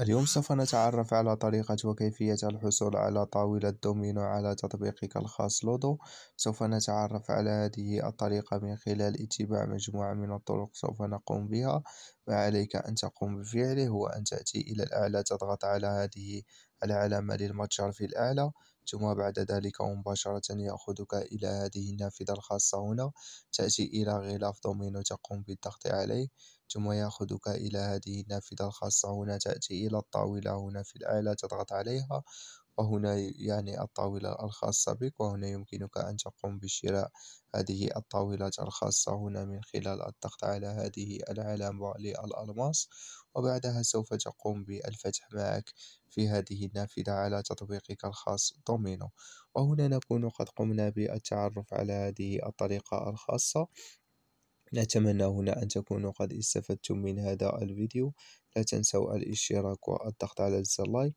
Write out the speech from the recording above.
اليوم سوف نتعرف على طريقة وكيفية الحصول على طاولة دومينو على تطبيقك الخاص لودو سوف نتعرف على هذه الطريقة من خلال اتباع مجموعة من الطرق سوف نقوم بها ما عليك أن تقوم بفعله هو أن تأتي إلى الأعلى تضغط على هذه العلامة للمتجر في الأعلى ثم بعد ذلك مباشرة يأخذك إلى هذه النافذة الخاصة هنا تأتي إلى غلاف دومينو تقوم بالضغط عليه ثم يأخذك إلى هذه النافذة الخاصة هنا تأتي إلى الطاولة هنا في الأعلى تضغط عليها وهنا يعني الطاولة الخاصة بك وهنا يمكنك أن تقوم بشراء هذه الطاولات الخاصة هنا من خلال الضغط على هذه العلامة للألماس وبعدها سوف تقوم بالفتح معك في هذه النافذة على تطبيقك الخاص دومينو وهنا نكون قد قمنا بالتعرف على هذه الطريقة الخاصة نتمنى هنا أن تكونوا قد استفدتم من هذا الفيديو لا تنسوا الاشتراك والضغط على زر لايك